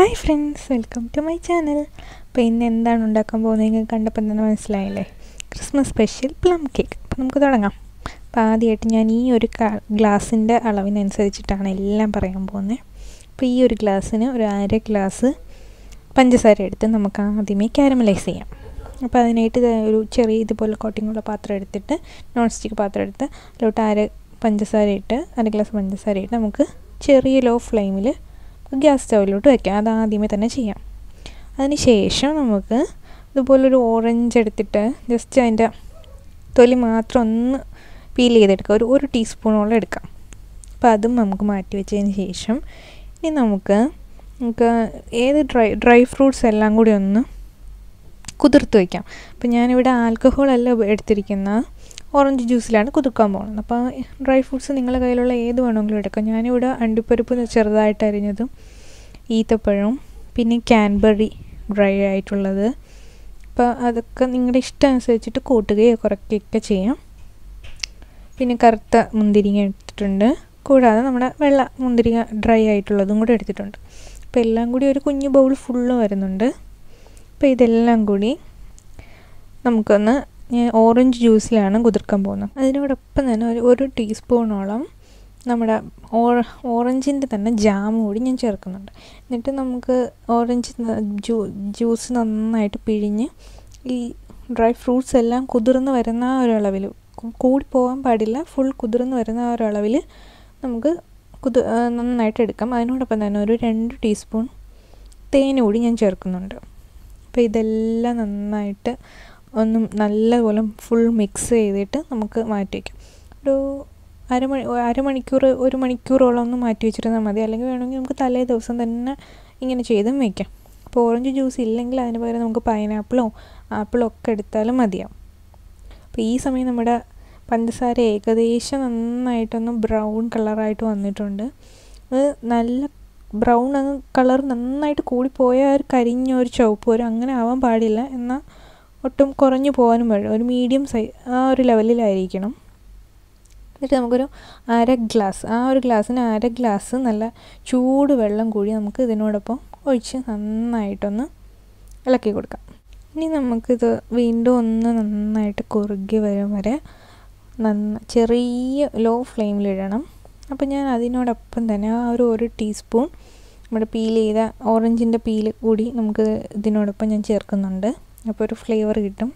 hi friends welcome to my channel അപ്പോൾ ഇന്ന് എന്താണ് ഉണ്ടാക്കാൻ പോകുന്നത് നിങ്ങൾ കണ്ടപ്പോൾ തന്നെ മനസ്സിലായില്ലേ ക്രിസ്മസ് സ്പെഷ്യൽ പ്ലം കേക്ക് അപ്പോൾ നമുക്ക് തുടങ്ങാം അപ്പോൾ ആദ്യമായിട്ട് ഞാൻ ഈ ഒരു ഗ്ലാസിൻ്റെ അളവിനനുസരിച്ചിട്ടാണ് എല്ലാം പറയാൻ പോകുന്നത് അപ്പോൾ ഈ ഒരു ഗ്ലാസ്സിന് ഒരു അര ഗ്ലാസ് പഞ്ചസാര എടുത്ത് നമുക്ക് ആദ്യമേ ക്യാരമലൈസ് ചെയ്യാം അപ്പോൾ അതിനായിട്ട് ഒരു ചെറിയ ഇതുപോലെ കോട്ടിങ്ങുള്ള പാത്രം എടുത്തിട്ട് നോൺ സ്റ്റിക്ക് പാത്രം എടുത്ത് അതിലോട്ട് അര പഞ്ചസാര ഇട്ട് അര ഗ്ലാസ് പഞ്ചസാര ഇട്ട് നമുക്ക് ചെറിയ ലോ ഫ്ലെയിമിൽ ഗ്യാസ് സ്റ്റൗവിലോട്ട് വയ്ക്കാം അത് ആദ്യമേ തന്നെ ചെയ്യാം അതിന് ശേഷം നമുക്ക് ഇതുപോലൊരു ഓറഞ്ച് എടുത്തിട്ട് ജസ്റ്റ് അതിൻ്റെ തൊലി മാത്രം ഒന്ന് പീൽ ചെയ്തെടുക്കുക ഒരു ഒരു ടീസ്പൂണോളം എടുക്കാം അപ്പോൾ അതും നമുക്ക് മാറ്റി വെച്ചതിന് ശേഷം ഇനി നമുക്ക് നമുക്ക് ഏത് ഡ്രൈ ഡ്രൈ ഫ്രൂട്ട്സ് എല്ലാം കൂടി ഒന്ന് കുതിർത്ത് വയ്ക്കാം അപ്പം ഞാനിവിടെ ആൽക്കഹോൾ എടുത്തിരിക്കുന്ന ഓറഞ്ച് ജ്യൂസിലാണ് കുതുക്കാൻ പോകുന്നത് അപ്പോൾ ഡ്രൈ ഫ്രൂട്ട്സ് നിങ്ങളുടെ കയ്യിലുള്ള ഏത് വേണമെങ്കിലും എടുക്കാം ഞാനിവിടെ അണ്ടിപ്പരിപ്പ് ചെറുതായിട്ട് അരിഞ്ഞതും ഈത്തപ്പഴവും പിന്നെ ക്യാൻബറി ഡ്രൈ ആയിട്ടുള്ളത് അപ്പോൾ അതൊക്കെ നിങ്ങളുടെ ഇഷ്ടം അനുസരിച്ചിട്ട് കൂട്ടുകയോ കുറയ്ക്കുകയൊക്കെ ചെയ്യാം പിന്നെ കറുത്ത മുന്തിരിങ്ങ എടുത്തിട്ടുണ്ട് കൂടാതെ നമ്മുടെ വെള്ള മുന്തിരിങ്ങ ഡ്രൈ ആയിട്ടുള്ളതും കൂടി എടുത്തിട്ടുണ്ട് അപ്പോൾ എല്ലാം കൂടി ഒരു കുഞ്ഞു ബൗൾ ഫുള്ള് വരുന്നുണ്ട് അപ്പോൾ ഇതെല്ലാം കൂടി നമുക്കൊന്ന് ഓറഞ്ച് ജ്യൂസിലാണ് കുതിർക്കാൻ പോകുന്നത് അതിനോടൊപ്പം തന്നെ ഒരു ഒരു ടീസ്പൂണോളം നമ്മുടെ ഓറഞ്ചിൻ്റെ തന്നെ ജാം കൂടി ഞാൻ ചേർക്കുന്നുണ്ട് എന്നിട്ട് നമുക്ക് ഓറഞ്ച് ജ്യൂ ജ്യൂസ് നന്നായിട്ട് പിഴിഞ്ഞ് ഈ ഡ്രൈ ഫ്രൂട്ട്സ് എല്ലാം കുതിർന്ന് വരുന്ന ആ ഒരു കൂടി പോകാൻ പാടില്ല ഫുൾ കുതിർന്ന് വരുന്ന ആ ഒരു നമുക്ക് കുതിർ നന്നായിട്ട് എടുക്കാം അതിനോടൊപ്പം തന്നെ ഒരു രണ്ട് ടീസ്പൂൺ തേൻ കൂടി ഞാൻ ചേർക്കുന്നുണ്ട് അപ്പോൾ ഇതെല്ലാം നന്നായിട്ട് ഒന്ന് നല്ലപോലെ ഫുൾ മിക്സ് ചെയ്തിട്ട് നമുക്ക് മാറ്റി വയ്ക്കാം ഒരു അരമണി അരമണിക്കൂർ ഒരു മണിക്കൂറോളം ഒന്ന് മാറ്റി വെച്ചിരുന്നാൽ മതി അല്ലെങ്കിൽ വേണമെങ്കിൽ നമുക്ക് തലേ ദിവസം തന്നെ ഇങ്ങനെ ചെയ്തും വയ്ക്കാം അപ്പോൾ ഓറഞ്ച് ജ്യൂസ് ഇല്ലെങ്കിൽ അതിന് പകരം നമുക്ക് പൈനാപ്പിളോ ആപ്പിളോ ഒക്കെ എടുത്താലും മതിയാവും അപ്പോൾ ഈ സമയം നമ്മുടെ പഞ്ചസാര ഏകദേശം നന്നായിട്ടൊന്ന് ബ്രൗൺ കളറായിട്ട് വന്നിട്ടുണ്ട് അത് നല്ല ബ്രൗൺ കളർ നന്നായിട്ട് കൂടിപ്പോയ ഒരു കരിഞ്ഞ ഒരു ചുവപ്പ് വരും അങ്ങനെ ആവാൻ പാടില്ല എന്നാൽ ഒട്ടും കുറഞ്ഞു പോകാനും വേണ്ട ഒരു മീഡിയം സൈ ആ ഒരു ലെവലിലായിരിക്കണം എന്നിട്ട് നമുക്കൊരു അര ഗ്ലാസ് ആ ഒരു ഗ്ലാസ്സിന് അര ഗ്ലാസ് നല്ല ചൂട് വെള്ളം കൂടി നമുക്ക് ഇതിനോടൊപ്പം ഒഴിച്ച് നന്നായിട്ടൊന്ന് ഇളക്കി കൊടുക്കാം ഇനി നമുക്കിത് വീണ്ടും ഒന്ന് നന്നായിട്ട് കുറുകി വരും വരെ നന്ന ചെറിയ ലോ ഫ്ലെയിമിലിടണം അപ്പോൾ ഞാൻ അതിനോടൊപ്പം തന്നെ ആ ഒരു ഒരു ടീസ്പൂൺ നമ്മുടെ പീൽ ചെയ്ത ഓറഞ്ചിൻ്റെ പീല് കൂടി നമുക്ക് ഇതിനോടൊപ്പം ഞാൻ ചേർക്കുന്നുണ്ട് അപ്പോൾ ഒരു ഫ്ലേവർ കിട്ടും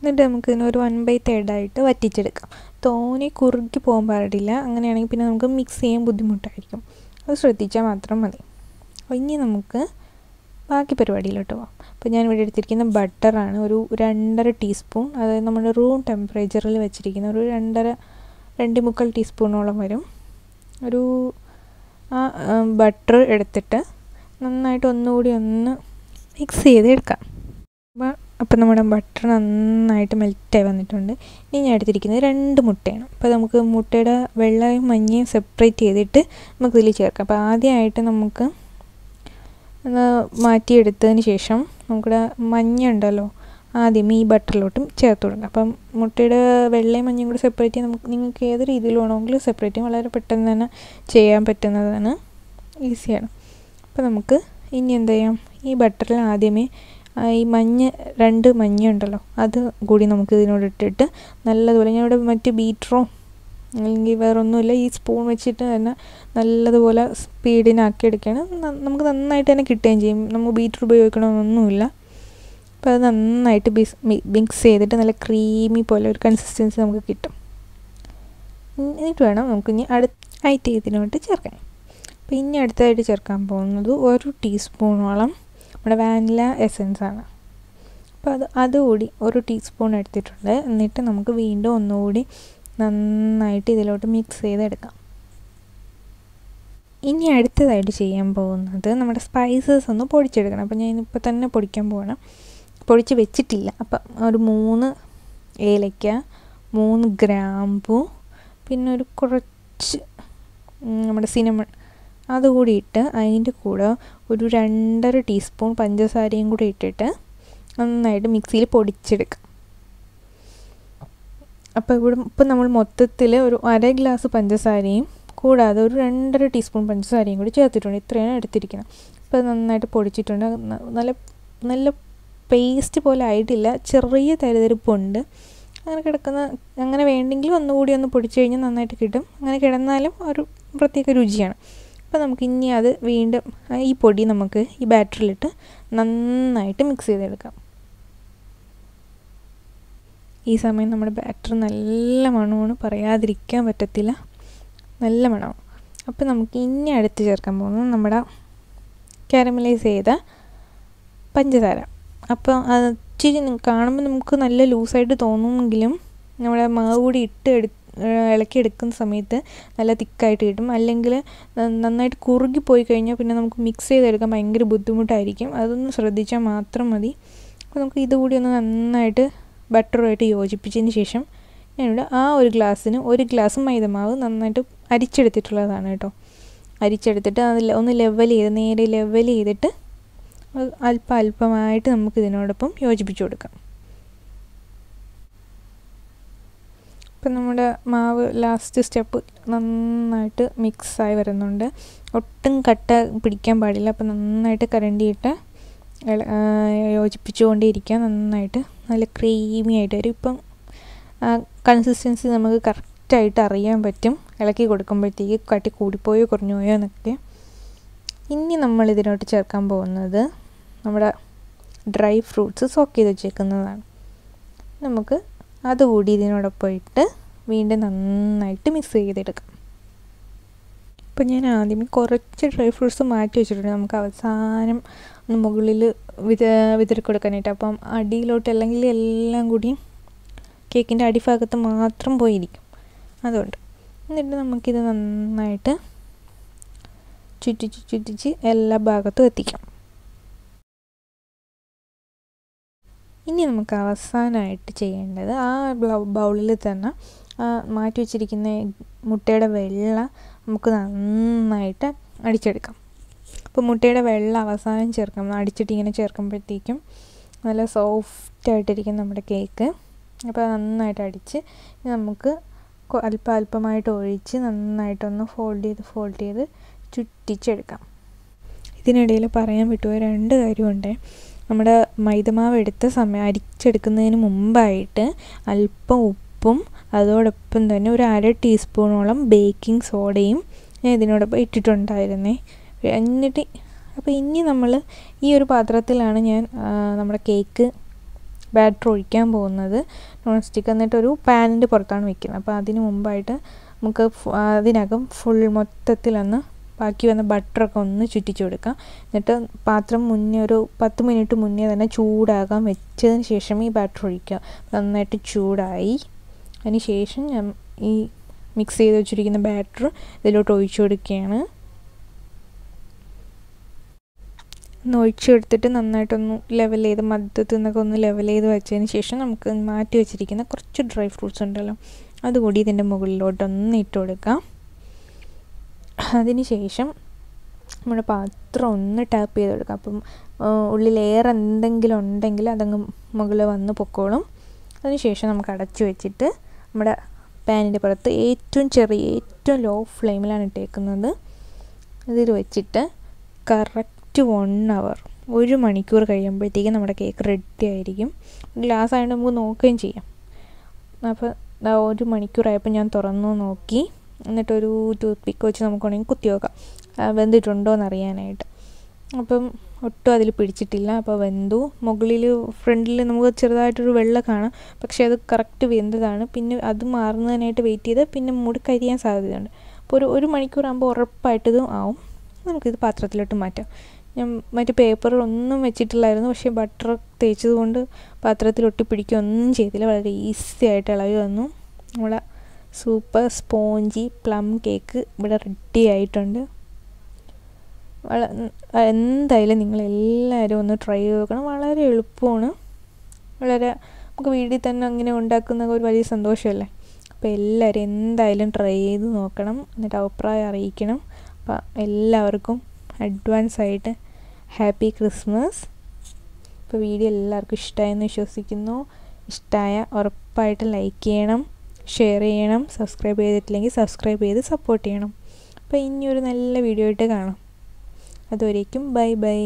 എന്നിട്ട് നമുക്ക് ഒരു വൺ ബൈ ആയിട്ട് വറ്റിച്ചെടുക്കാം തോനെ കുറുക്കി പോകാൻ പാടില്ല അങ്ങനെയാണെങ്കിൽ പിന്നെ നമുക്ക് മിക്സ് ചെയ്യാൻ ബുദ്ധിമുട്ടായിരിക്കും അത് ശ്രദ്ധിച്ചാൽ മാത്രം മതി ഇനി നമുക്ക് ബാക്കി പരിപാടിയിലോട്ട് പോകാം അപ്പോൾ ഞാൻ ഇവിടെ എടുത്തിരിക്കുന്ന ബട്ടറാണ് ഒരു രണ്ടര ടീസ്പൂൺ അതായത് നമ്മുടെ റൂം ടെമ്പറേച്ചറിൽ വെച്ചിരിക്കുന്ന ഒരു രണ്ടര രണ്ട് മുക്കാൽ ടീസ്പൂണോളം വരും ഒരു ആ ബട്ടർ എടുത്തിട്ട് നന്നായിട്ട് ഒന്നുകൂടി ഒന്ന് മിക്സ് ചെയ്ത് എടുക്കാം അപ്പോൾ അപ്പം നമ്മുടെ ബട്ടർ നന്നായിട്ട് മെൽറ്റായി വന്നിട്ടുണ്ട് ഇനി ഞാൻ എടുത്തിരിക്കുന്നത് രണ്ട് മുട്ടയാണ് അപ്പോൾ നമുക്ക് മുട്ടയുടെ വെള്ളയും മഞ്ഞയും സെപ്പറേറ്റ് ചെയ്തിട്ട് നമുക്ക് ഇതിൽ ചേർക്കാം അപ്പോൾ ആദ്യമായിട്ട് നമുക്ക് മാറ്റിയെടുത്തതിന് ശേഷം നമുക്കിവിടെ മഞ്ഞ ഉണ്ടല്ലോ ആദ്യം ഈ ബട്ടറിലോട്ടും ചേർത്ത് കൊടുക്കാം അപ്പം മുട്ടയുടെ വെള്ളയും മഞ്ഞയും കൂടി സെപ്പറേറ്റ് ചെയ്യാൻ നമുക്ക് നിങ്ങൾക്ക് ഏത് രീതിയിൽ വേണമെങ്കിലും സെപ്പറേറ്റ് ചെയ്യാൻ വളരെ പെട്ടെന്ന് തന്നെ ചെയ്യാൻ പറ്റുന്നതാണ് ഈസിയാണ് അപ്പോൾ നമുക്ക് ഇനി എന്ത് ചെയ്യാം ഈ ബട്ടറിൽ ആദ്യമേ ഈ മഞ്ഞ രണ്ട് മഞ്ഞ ഉണ്ടല്ലോ അത് കൂടി നമുക്ക് ഇതിനോട് ഇട്ടിട്ട് നല്ലതുപോലെ ഞാൻ ഇവിടെ മറ്റ് ബീറ്ററോ അല്ലെങ്കിൽ വേറൊന്നുമില്ല ഈ സ്പൂൺ വെച്ചിട്ട് തന്നെ നല്ലതുപോലെ സ്പീഡിനാക്കി എടുക്കുകയാണ് നമുക്ക് നന്നായിട്ട് തന്നെ കിട്ടുകയും ചെയ്യും നമുക്ക് ബീറ്റർ ഉപയോഗിക്കണമെന്നൊന്നുമില്ല അപ്പോൾ അത് നന്നായിട്ട് ബിസ് മിക്സ് ചെയ്തിട്ട് നല്ല ക്രീമി പോലെ ഒരു കൺസിസ്റ്റൻസി നമുക്ക് കിട്ടും എന്നിട്ട് വേണം നമുക്ക് ഇനി അടുത്ത ഐറ്റ് ഇതിനോട്ട് ചേർക്കാൻ അപ്പോൾ ഇനി അടുത്തതായിട്ട് ചേർക്കാൻ പോകുന്നത് ഒരു ടീസ്പൂണോളം നമ്മുടെ വാനില എസെൻസാണ് അപ്പോൾ അത് അതുകൂടി ഒരു ടീസ്പൂൺ എടുത്തിട്ടുണ്ട് എന്നിട്ട് നമുക്ക് വീണ്ടും ഒന്നുകൂടി നന്നായിട്ട് ഇതിലോട്ട് മിക്സ് ചെയ്തെടുക്കാം ഇനി അടുത്തതായിട്ട് ചെയ്യാൻ പോകുന്നത് നമ്മുടെ സ്പൈസസ് ഒന്ന് പൊടിച്ചെടുക്കണം അപ്പോൾ ഞാൻ ഇപ്പോൾ തന്നെ പൊടിക്കാൻ പോകണം പൊടിച്ച് വെച്ചിട്ടില്ല അപ്പം ഒരു മൂന്ന് ഏലയ്ക്ക മൂന്ന് ഗ്രാമ്പു പിന്നെ ഒരു കുറച്ച് നമ്മുടെ സിനിമ അതുകൂടി ഇട്ട് അതിൻ്റെ കൂടെ ഒരു രണ്ടര ടീസ്പൂൺ പഞ്ചസാരയും കൂടി ഇട്ടിട്ട് നന്നായിട്ട് മിക്സിയിൽ പൊടിച്ചെടുക്കുക അപ്പോൾ ഇവിടെ ഇപ്പം നമ്മൾ മൊത്തത്തിൽ ഒരു അര ഗ്ലാസ് പഞ്ചസാരയും കൂടാതെ ഒരു രണ്ടര ടീസ്പൂൺ പഞ്ചസാരയും കൂടി ചേർത്തിട്ടുണ്ട് ഇത്രയാണ് എടുത്തിരിക്കുന്നത് അപ്പോൾ നന്നായിട്ട് പൊടിച്ചിട്ടുണ്ട് നല്ല നല്ല പേസ്റ്റ് പോലെ ആയിട്ടില്ല ചെറിയ തരിതരിപ്പുണ്ട് അങ്ങനെ കിടക്കുന്ന അങ്ങനെ വേണ്ടെങ്കിലും ഒന്നുകൂടി ഒന്ന് പൊടിച്ചു കഴിഞ്ഞാൽ നന്നായിട്ട് കിട്ടും അങ്ങനെ കിടന്നാലും ഒരു പ്രത്യേക രുചിയാണ് അപ്പോൾ നമുക്ക് ഇനി അത് വീണ്ടും ഈ പൊടി നമുക്ക് ഈ ബാറ്ററിലിട്ട് നന്നായിട്ട് മിക്സ് ചെയ്തെടുക്കാം ഈ സമയം നമ്മുടെ ബാറ്റർ നല്ല മണമാണ് പറയാതിരിക്കാൻ പറ്റത്തില്ല നല്ല മണമാണ് അപ്പോൾ നമുക്ക് ഇനി അടുത്ത് ചേർക്കാൻ പോകുന്നത് നമ്മുടെ കാരമലൈസ് ചെയ്ത പഞ്ചസാര അപ്പോൾ ഇച്ചിരി കാണുമ്പോൾ നമുക്ക് നല്ല ലൂസായിട്ട് തോന്നുമെങ്കിലും നമ്മുടെ മാവ് കൂടി ഇട്ട് എടുത്ത് ഇളക്കി എടുക്കുന്ന സമയത്ത് നല്ല തിക്കായിട്ട് കിട്ടും അല്ലെങ്കിൽ നന്നായിട്ട് കുറുകി പോയി കഴിഞ്ഞാൽ പിന്നെ നമുക്ക് മിക്സ് ചെയ്തെടുക്കാൻ ഭയങ്കര ബുദ്ധിമുട്ടായിരിക്കും അതൊന്ന് ശ്രദ്ധിച്ചാൽ മാത്രം മതി അപ്പോൾ നമുക്ക് ഇതുകൂടി ഒന്ന് നന്നായിട്ട് ബട്ടറുമായിട്ട് യോജിപ്പിച്ചതിന് ശേഷം ഞാനിവിടെ ആ ഒരു ഗ്ലാസ്സിന് ഒരു ഗ്ലാസ് മൈദമാവ് നന്നായിട്ട് അരിച്ചെടുത്തിട്ടുള്ളതാണ് കേട്ടോ അരിച്ചെടുത്തിട്ട് അത് ഒന്ന് ലെവൽ ചെയ്ത് നേരെ ലെവൽ ചെയ്തിട്ട് അല്പം അല്പമായിട്ട് നമുക്ക് ഇതിനോടൊപ്പം യോജിപ്പിച്ചു കൊടുക്കാം ഇപ്പം നമ്മുടെ മാവ് ലാസ്റ്റ് സ്റ്റെപ്പ് നന്നായിട്ട് മിക്സായി വരുന്നുണ്ട് ഒട്ടും കട്ട പിടിക്കാൻ പാടില്ല അപ്പം നന്നായിട്ട് കരണ്ടിയിട്ട് യോജിപ്പിച്ചുകൊണ്ടിരിക്കുക നന്നായിട്ട് നല്ല ക്രീമി ആയിട്ട് വരും ഇപ്പം കൺസിസ്റ്റൻസി നമുക്ക് കറക്റ്റായിട്ട് അറിയാൻ പറ്റും ഇളക്കി കൊടുക്കുമ്പോഴത്തേക്ക് കട്ടി കൂടിപ്പോയോ കുറഞ്ഞുപോയോ എന്നൊക്കെ ഇനി നമ്മൾ ഇതിനോട്ട് ചേർക്കാൻ പോകുന്നത് നമ്മുടെ ഡ്രൈ ഫ്രൂട്ട്സ് സോക്ക് ചെയ്ത് വെച്ചേക്കുന്നതാണ് നമുക്ക് അതുകൂടി ഇതിനോടൊപ്പം ഇട്ട് വീണ്ടും നന്നായിട്ട് മിക്സ് ചെയ്തെടുക്കാം ഇപ്പം ഞാൻ ആദ്യമേ കുറച്ച് ഡ്രൈ ഫ്രൂട്ട്സ് മാറ്റി വെച്ചിട്ടുണ്ട് നമുക്ക് അവസാനം ഒന്ന് മുകളിൽ വിത വിതറി കൊടുക്കാനായിട്ട് അപ്പം അടിയിലോട്ട് അല്ലെങ്കിൽ എല്ലാം കൂടി കേക്കിൻ്റെ അടിഭാഗത്ത് മാത്രം പോയിരിക്കും അതുകൊണ്ട് എന്നിട്ട് നമുക്കിത് നന്നായിട്ട് ചുറ്റിച്ച് ചുറ്റിച്ച് എല്ലാ ഭാഗത്തും എത്തിക്കാം ഇനി നമുക്ക് അവസാനമായിട്ട് ചെയ്യേണ്ടത് ആ ബൗളിൽ തന്നെ മാറ്റി വെച്ചിരിക്കുന്ന മുട്ടയുടെ വെള്ള നമുക്ക് നന്നായിട്ട് അടിച്ചെടുക്കാം അപ്പോൾ മുട്ടയുടെ വെള്ള അവസാനം ചേർക്കാം അടിച്ചിട്ട് ഇങ്ങനെ ചേർക്കുമ്പോഴത്തേക്കും നല്ല സോഫ്റ്റായിട്ടിരിക്കും നമ്മുടെ കേക്ക് അപ്പോൾ നന്നായിട്ട് അടിച്ച് നമുക്ക് അല്പം അല്പമായിട്ട് ഒഴിച്ച് നന്നായിട്ടൊന്ന് ഫോൾഡ് ചെയ്ത് ഫോൾഡ് ചെയ്ത് ചുറ്റിച്ചെടുക്കാം ഇതിനിടയിൽ പറയാൻ വിട്ടുപോയ രണ്ട് കാര്യമുണ്ട് നമ്മുടെ മൈദമാവ് എടുത്ത് സമയം അരിച്ചെടുക്കുന്നതിന് മുമ്പായിട്ട് അല്പം ഉപ്പും അതോടൊപ്പം തന്നെ ഒരു അര ടീസ്പൂണോളം ബേക്കിംഗ് സോഡയും ഞാൻ ഇതിനോടൊപ്പം ഇട്ടിട്ടുണ്ടായിരുന്നേ എന്നിട്ട് അപ്പോൾ ഇനി നമ്മൾ ഈ ഒരു പാത്രത്തിലാണ് ഞാൻ നമ്മുടെ കേക്ക് ബാറ്റർ ഒഴിക്കാൻ പോകുന്നത് നോൺ സ്റ്റിക്ക് എന്നിട്ടൊരു പാനിൻ്റെ പുറത്താണ് വയ്ക്കുന്നത് അപ്പോൾ അതിന് മുമ്പായിട്ട് നമുക്ക് അതിനകം ഫുൾ മൊത്തത്തിലൊന്ന് ബാക്കി വന്ന ബട്ടറൊക്കെ ഒന്ന് ചുറ്റിച്ച് കൊടുക്കാം എന്നിട്ട് പാത്രം മുന്നേ ഒരു പത്ത് മിനിറ്റ് മുന്നേ തന്നെ ചൂടാകാൻ വെച്ചതിന് ശേഷം ഈ ബട്ടർ ഒഴിക്കുക നന്നായിട്ട് ചൂടായി അതിന് ശേഷം ഞാൻ ഈ മിക്സ് ചെയ്ത് വെച്ചിരിക്കുന്ന ബാറ്റർ ഇതിലോട്ട് ഒഴിച്ചു കൊടുക്കുകയാണ് ഒന്ന് ഒഴിച്ചെടുത്തിട്ട് നന്നായിട്ടൊന്ന് ലെവൽ ചെയ്ത് മധ്യത്തിൽ നിന്നൊക്കെ ഒന്ന് ലെവൽ ചെയ്ത് വെച്ചതിന് ശേഷം നമുക്ക് മാറ്റി വെച്ചിരിക്കുന്ന കുറച്ച് ഡ്രൈ ഫ്രൂട്ട്സ് ഉണ്ടല്ലോ അതുകൂടി ഇതിൻ്റെ മുകളിലോട്ടൊന്ന് ഇട്ട് കൊടുക്കാം അതിന് ശേഷം നമ്മുടെ പാത്രം ഒന്ന് ടാപ്പ് ചെയ്ത് കൊടുക്കുക അപ്പം ഉള്ളിൽ ഏറെ എന്തെങ്കിലും ഉണ്ടെങ്കിൽ അതങ്ങ് മുകളിൽ വന്ന് പൊക്കോളും ശേഷം നമുക്ക് അടച്ചു വെച്ചിട്ട് നമ്മുടെ പാനിൻ്റെ പുറത്ത് ഏറ്റവും ചെറിയ ഏറ്റവും ലോ ഫ്ലെയിമിലാണ് ഇട്ടേക്കുന്നത് ഇതിൽ വെച്ചിട്ട് കറക്റ്റ് വൺ അവർ ഒരു മണിക്കൂർ കഴിയുമ്പോഴത്തേക്കും നമ്മുടെ കേക്ക് റെഡി ആയിരിക്കും ഗ്ലാസ് ആയതുകൊണ്ട് നമുക്ക് നോക്കുകയും ചെയ്യാം അപ്പോൾ ഒരു മണിക്കൂറായപ്പോൾ ഞാൻ തുറന്നു നോക്കി എന്നിട്ടൊരു ടൂത്ത് പിക്ക് വെച്ച് നമുക്ക് വേണമെങ്കിൽ കുത്തി നോക്കാം വെന്തിട്ടുണ്ടോ എന്നറിയാനായിട്ട് അപ്പം ഒട്ടും അതിൽ പിടിച്ചിട്ടില്ല അപ്പോൾ വെന്തു മുകളിൽ ഫ്രണ്ടിൽ നമുക്ക് ചെറുതായിട്ടൊരു വെള്ള കാണാം പക്ഷേ അത് കറക്റ്റ് വെന്തതാണ് പിന്നെ അത് മാറുന്നതിനായിട്ട് വെയിറ്റ് ചെയ്ത് പിന്നെ മുടി കരിയാൻ സാധ്യതയുണ്ട് അപ്പോൾ ഒരു ഒരു മണിക്കൂറാകുമ്പോൾ ഉറപ്പായിട്ടതും ആവും നമുക്കിത് പാത്രത്തിലോട്ട് മാറ്റാം ഞാൻ മറ്റ് പേപ്പറിലൊന്നും വെച്ചിട്ടില്ലായിരുന്നു പക്ഷേ ബട്ടർ തേച്ചത് കൊണ്ട് പാത്രത്തിൽ ഒട്ടിപ്പിടിക്കുകയൊന്നും ചെയ്തില്ല വളരെ ഈസി ആയിട്ട് ഇളകി വന്നു നമ്മളെ സൂപ്പർ സ്പോഞ്ചി പ്ലം കേക്ക് ഇവിടെ റെഡി ആയിട്ടുണ്ട് എന്തായാലും നിങ്ങൾ എല്ലാവരും ഒന്ന് ട്രൈ ചെയ്ത് നോക്കണം വളരെ എളുപ്പമാണ് വളരെ നമുക്ക് വീട്ടിൽ തന്നെ അങ്ങനെ ഉണ്ടാക്കുന്ന ഒരു വലിയ സന്തോഷമല്ലേ അപ്പോൾ എല്ലാവരും എന്തായാലും ട്രൈ ചെയ്ത് നോക്കണം എന്നിട്ട് അഭിപ്രായം അറിയിക്കണം അപ്പോൾ എല്ലാവർക്കും അഡ്വാൻസ് ആയിട്ട് ഹാപ്പി ക്രിസ്മസ് ഇപ്പോൾ വീഡിയോ എല്ലാവർക്കും ഇഷ്ടമായെന്ന് വിശ്വസിക്കുന്നു ഇഷ്ടമായ ഉറപ്പായിട്ട് ലൈക്ക് ചെയ്യണം ഷെയർ ചെയ്യണം സബ്സ്ക്രൈബ് ചെയ്തിട്ടില്ലെങ്കിൽ സബ്സ്ക്രൈബ് ചെയ്ത് സപ്പോർട്ട് ചെയ്യണം അപ്പോൾ ഇനിയൊരു നല്ല വീഡിയോ ആയിട്ട് കാണാം അതുവരേക്കും ബൈ ബൈ